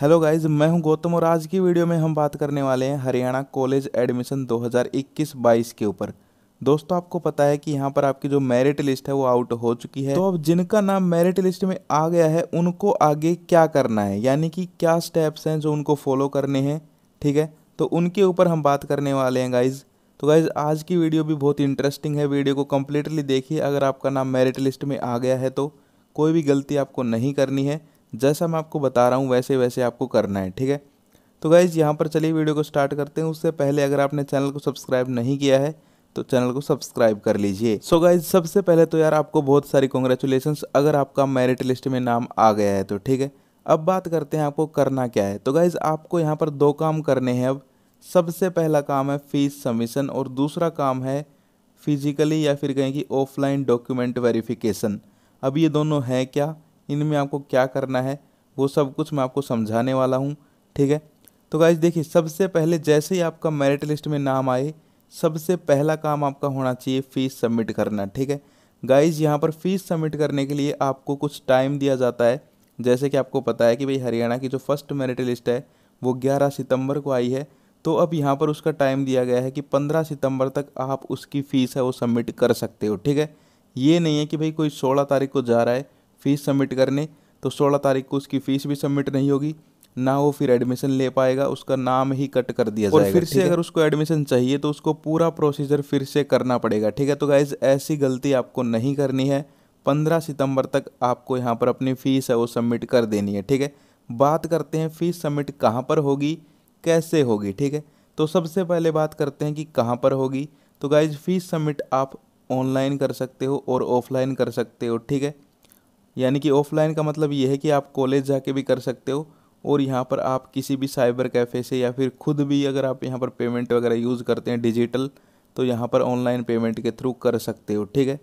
hello guys मैं हूं गौतम और आज की वीडियो में हम बात करने वाले हैं हरियाणा कॉलेज एडमिशन 2021-22 के ऊपर दोस्तों आपको पता है कि यहाँ पर आपकी जो मेरिट लिस्ट है वो आउट हो चुकी है तो अब जिनका नाम मेरिट लिस्ट में आ गया है उनको आगे क्या करना है यानी कि क्या स्टेप्स हैं जो उनको फॉलो करने हैं ठीक है तो उनके ऊपर हम बात करने वाले हैं गाइज़ तो गाइज़ आज की वीडियो भी बहुत इंटरेस्टिंग है वीडियो को कम्प्लीटली देखिए अगर आपका नाम मेरिट लिस्ट में आ गया है तो कोई भी गलती आपको नहीं करनी है जैसा मैं आपको बता रहा हूँ वैसे वैसे आपको करना है ठीक है तो गाइज़ यहाँ पर चलिए वीडियो को स्टार्ट करते हैं उससे पहले अगर आपने चैनल को सब्सक्राइब नहीं किया है तो चैनल को सब्सक्राइब कर लीजिए सो गाइज सबसे पहले तो यार आपको बहुत सारी कॉन्ग्रेचुलेसन अगर आपका मेरिट लिस्ट में नाम आ गया है तो ठीक है अब बात करते हैं आपको करना क्या है तो गाइज आपको यहाँ पर दो काम करने हैं अब सबसे पहला काम है फीस सबमिशन और दूसरा काम है फिजिकली या फिर कहें कि ऑफलाइन डॉक्यूमेंट वेरिफिकेशन अब ये दोनों हैं क्या इनमें आपको क्या करना है वो सब कुछ मैं आपको समझाने वाला हूँ ठीक है तो गाइज देखिए सबसे पहले जैसे ही आपका मेरिट लिस्ट में नाम आए सबसे पहला काम आपका होना चाहिए फ़ीस सबमिट करना ठीक है गाइज यहाँ पर फ़ीस सबमिट करने के लिए आपको कुछ टाइम दिया जाता है जैसे कि आपको पता है कि भाई हरियाणा की जो फर्स्ट मेरिट लिस्ट है वो 11 सितंबर को आई है तो अब यहाँ पर उसका टाइम दिया गया है कि 15 सितंबर तक आप उसकी फ़ीस है वो सबमिट कर सकते हो ठीक है ये नहीं है कि भाई कोई 16 तारीख को जा रहा है फ़ीस सबमिट करने तो सोलह तारीख को उसकी फ़ीस भी सबमिट नहीं होगी ना वो फिर एडमिशन ले पाएगा उसका नाम ही कट कर दिया और जाएगा फिर से अगर उसको एडमिशन चाहिए तो उसको पूरा प्रोसीजर फिर से करना पड़ेगा ठीक है तो गाइज ऐसी गलती आपको नहीं करनी है पंद्रह सितंबर तक आपको यहाँ पर अपनी फ़ीस है वो सबमिट कर देनी है ठीक है बात करते हैं फ़ीस सबमिट कहाँ पर होगी कैसे होगी ठीक है तो सबसे पहले बात करते हैं कि कहाँ पर होगी तो गाइज फ़ीस सबमिट आप ऑनलाइन कर सकते हो और ऑफलाइन कर सकते हो ठीक है यानी कि ऑफलाइन का मतलब ये है कि आप कॉलेज जाके भी कर सकते हो और यहाँ पर आप किसी भी साइबर कैफ़े से या फिर खुद भी अगर आप यहाँ पर पेमेंट वगैरह यूज़ करते हैं डिजिटल तो यहाँ पर ऑनलाइन पेमेंट के थ्रू कर सकते हो ठीक है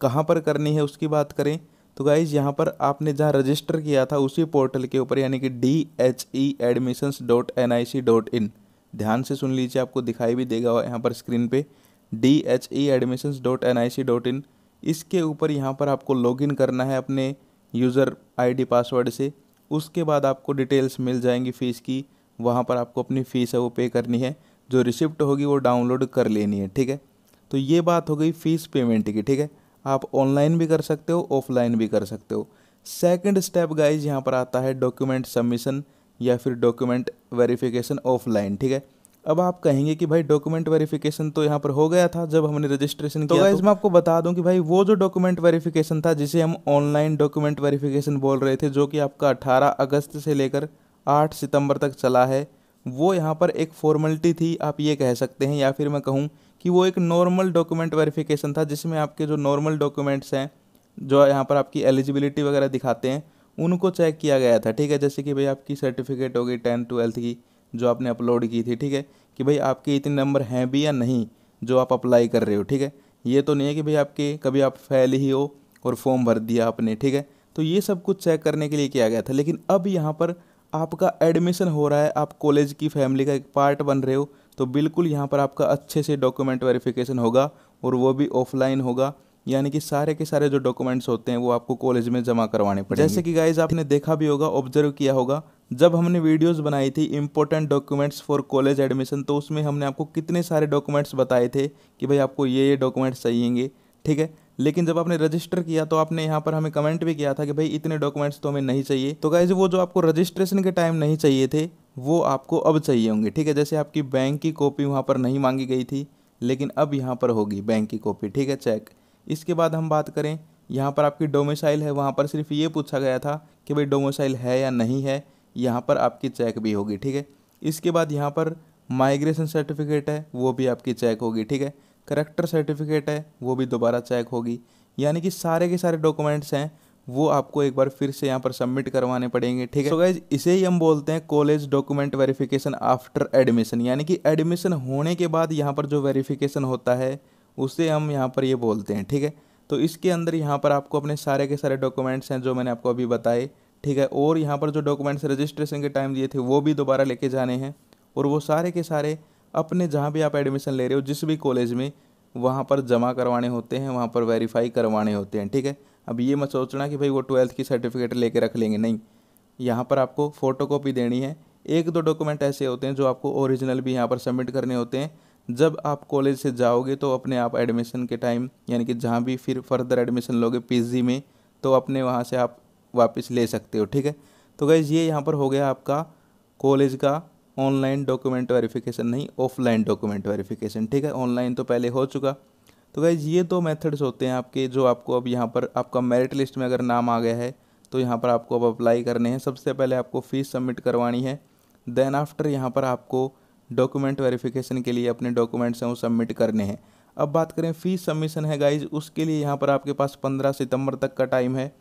कहाँ पर करनी है उसकी बात करें तो गाइज़ यहाँ पर आपने जहाँ रजिस्टर किया था उसी पोर्टल के ऊपर यानी कि D H E admissions dot N I C dot in ध्यान से सुन लीजिए आपको दिखाई भी देगा यहाँ पर स्क्रीन पे D H E admissions dot N I C dot in इसके ऊपर यहाँ पर आपको लॉगिन करना है अपने यूज़र आईडी पासवर्ड से उसके बाद आपको डिटेल्स मिल जाएंगी फ़ीस की वहाँ पर आपको अपनी फ़ीस है वो पे करनी है जो रिसिप्ट होगी वो डाउनलोड कर लेनी है ठीक है तो ये बात हो गई फ़ीस पेमेंट की ठीक है आप ऑनलाइन भी कर सकते हो ऑफलाइन भी कर सकते हो सेकंड स्टेप गाइज यहाँ पर आता है डॉक्यूमेंट सबमिशन या फिर डॉक्यूमेंट वेरिफिकेशन ऑफलाइन ठीक है अब आप कहेंगे कि भाई डॉक्यूमेंट वेरिफिकेशन तो यहाँ पर हो गया था जब हमने रजिस्ट्रेशन तो किया तो मैं आपको बता दूं कि भाई वो जो डॉक्यूमेंट वेरिफिकेशन था जिसे हम ऑनलाइन डॉक्यूमेंट वेरिफिकेशन बोल रहे थे जो कि आपका 18 अगस्त से लेकर 8 सितंबर तक चला है वो यहाँ पर एक फॉर्मेलिटी थी आप ये कह सकते हैं या फिर मैं कहूँ कि वो एक नॉर्मल डॉक्यूमेंट वेरीफ़िकेशन था जिसमें आपके जो नॉर्मल डॉक्यूमेंट्स हैं जो यहाँ पर आपकी एलिजिबिलिटी वगैरह दिखाते हैं उनको चेक किया गया था ठीक है जैसे कि भाई आपकी सर्टिफिकेट होगी टेंथ ट्वेल्थ की जो आपने अपलोड की थी ठीक है कि भाई आपके इतने नंबर हैं भी या नहीं जो आप अप्लाई कर रहे हो ठीक है ये तो नहीं है कि भाई आपके कभी आप फैल ही हो और फॉर्म भर दिया आपने ठीक है तो ये सब कुछ चेक करने के लिए किया गया था लेकिन अब यहाँ पर आपका एडमिशन हो रहा है आप कॉलेज की फैमिली का एक पार्ट बन रहे हो तो बिल्कुल यहाँ पर आपका अच्छे से डॉक्यूमेंट वेरिफिकेशन होगा और वो भी ऑफलाइन होगा यानी कि सारे के सारे जो डॉक्यूमेंट्स होते हैं वो आपको कॉलेज में जमा करवाने पड़ेंगे जैसे कि गाइज आपने देखा भी होगा ऑब्जर्व किया होगा जब हमने वीडियोस बनाई थी important documents for college admission तो उसमें हमने आपको कितने सारे डॉक्यूमेंट्स बताए थे कि भाई आपको ये ये डॉक्यूमेंट्स चाहिएंगे ठीक है लेकिन जब आपने रजिस्टर किया तो आपने यहाँ पर हमें कमेंट भी किया था कि भाई इतने डॉक्यूमेंट्स तो हमें नहीं चाहिए तो गाइज वो जो आपको रजिस्ट्रेशन के टाइम नहीं चाहिए थे वो आपको अब चाहिए होंगे ठीक है जैसे आपकी बैंक की कॉपी वहाँ पर नहीं मांगी गई थी लेकिन अब यहाँ पर होगी बैंक की कॉपी ठीक है चेक इसके बाद हम बात करें यहाँ पर आपकी डोमिसाइल है वहाँ पर सिर्फ ये पूछा गया था कि भाई डोमिसाइल है या नहीं है यहाँ पर आपकी चेक भी होगी ठीक है इसके बाद यहाँ पर माइग्रेशन सर्टिफिकेट है वो भी आपकी चेक होगी ठीक है करेक्टर सर्टिफिकेट है वो भी दोबारा चेक होगी यानी कि सारे के सारे डॉक्यूमेंट्स हैं वो आपको एक बार फिर से यहाँ पर सबमिट करवाने पड़ेंगे ठीक है तो so गाइज इसे ही हम बोलते हैं college document verification after admission यानी कि एडमिशन होने के बाद यहाँ पर जो वेरिफिकेशन होता है उसे हम यहाँ पर ये यह बोलते हैं ठीक है तो इसके अंदर यहाँ पर आपको अपने सारे के सारे डॉक्यूमेंट्स हैं जो मैंने आपको अभी बताए ठीक है और यहाँ पर जो डॉक्यूमेंट्स रजिस्ट्रेशन के टाइम दिए थे वो भी दोबारा लेके जाने हैं और वो सारे के सारे अपने जहाँ भी आप एडमिशन ले रहे हो जिस भी कॉलेज में वहाँ पर जमा करवाने होते हैं वहाँ पर वेरीफाई करवाने होते हैं ठीक है अब ये मत सोचना कि भाई वो ट्वेल्थ की सर्टिफिकेट लेके रख लेंगे नहीं यहाँ पर आपको कॉपी देनी है एक दो डॉक्यूमेंट ऐसे होते हैं जो आपको ओरिजिनल भी यहाँ पर सबमिट करने होते हैं जब आप कॉलेज से जाओगे तो अपने आप एडमिशन के टाइम यानी कि जहाँ भी फिर फर्दर एडमिशन लोगे पीजी में तो अपने वहाँ से आप वापस ले सकते हो ठीक है तो गैज़ ये यहाँ पर हो गया आपका कॉलेज का ऑनलाइन डॉक्यूमेंट वेरिफिकेशन नहीं ऑफलाइन डॉक्यूमेंट वेरिफिकेशन ठीक है ऑनलाइन तो पहले हो चुका तो गैज़ ये दो मेथड्स होते हैं आपके जो आपको अब यहाँ पर आपका मेरिट लिस्ट में अगर नाम आ गया है तो यहाँ पर आपको अब अप्लाई करने हैं सबसे पहले आपको फ़ीस सबमिट करवानी है देन आफ्टर यहाँ पर आपको डॉक्यूमेंट वेरिफिकेशन के लिए अपने डॉक्यूमेंट्स हैं वो सबमिट करने हैं अब बात करें फ़ीस सबमिशन है गाइज उसके लिए यहाँ पर आपके पास पंद्रह सितंबर तक का टाइम है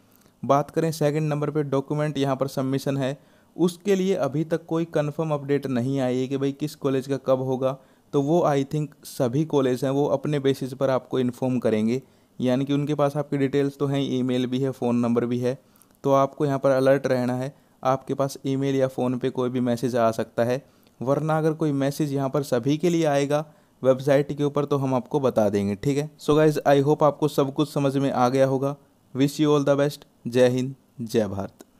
बात करें सेकंड नंबर पे डॉक्यूमेंट यहाँ पर सबमिशन है उसके लिए अभी तक कोई कंफर्म अपडेट नहीं आई है कि भाई किस कॉलेज का कब होगा तो वो आई थिंक सभी कॉलेज हैं वो अपने बेसिस पर आपको इन्फॉर्म करेंगे यानी कि उनके पास आपकी डिटेल्स तो हैं ई भी है फ़ोन नंबर भी है तो आपको यहाँ पर अलर्ट रहना है आपके पास ई या फ़ोन पर कोई भी मैसेज आ सकता है वरना अगर कोई मैसेज यहाँ पर सभी के लिए आएगा वेबसाइट के ऊपर तो हम आपको बता देंगे ठीक है सो गाइज़ आई होप आपको सब कुछ समझ में आ गया होगा wish you all the best जय हिंद जय भारत